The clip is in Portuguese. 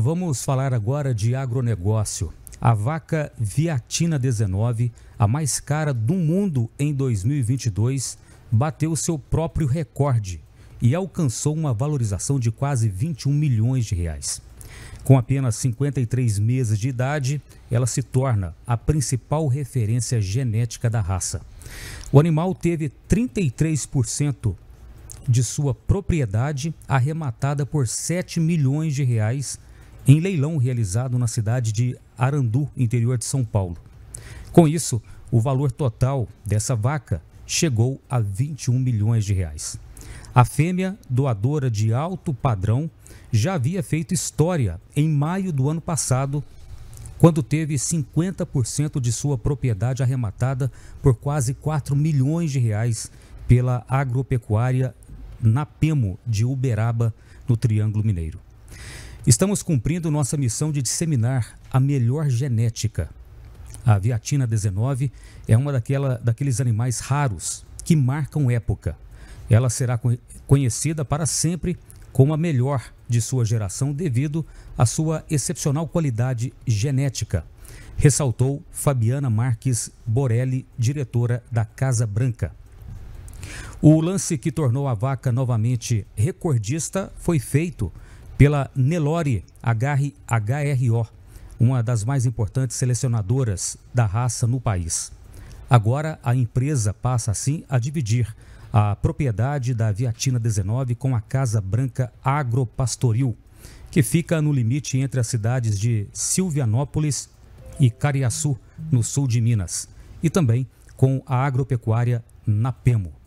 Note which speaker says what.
Speaker 1: Vamos falar agora de agronegócio. A vaca Viatina 19, a mais cara do mundo em 2022, bateu seu próprio recorde e alcançou uma valorização de quase 21 milhões de reais. Com apenas 53 meses de idade, ela se torna a principal referência genética da raça. O animal teve 33% de sua propriedade arrematada por 7 milhões de reais em leilão realizado na cidade de Arandu, interior de São Paulo. Com isso, o valor total dessa vaca chegou a 21 milhões de reais. A fêmea, doadora de alto padrão, já havia feito história em maio do ano passado, quando teve 50% de sua propriedade arrematada por quase 4 milhões de reais pela agropecuária Napemo de Uberaba, no Triângulo Mineiro. Estamos cumprindo nossa missão de disseminar a melhor genética. A viatina 19 é uma daquela, daqueles animais raros que marcam época. Ela será conhecida para sempre como a melhor de sua geração devido à sua excepcional qualidade genética, ressaltou Fabiana Marques Borelli, diretora da Casa Branca. O lance que tornou a vaca novamente recordista foi feito pela Nelore HRO, uma das mais importantes selecionadoras da raça no país. Agora, a empresa passa assim a dividir a propriedade da Viatina 19 com a Casa Branca Agropastoril, que fica no limite entre as cidades de Silvianópolis e Cariaçu, no sul de Minas, e também com a agropecuária Napemo.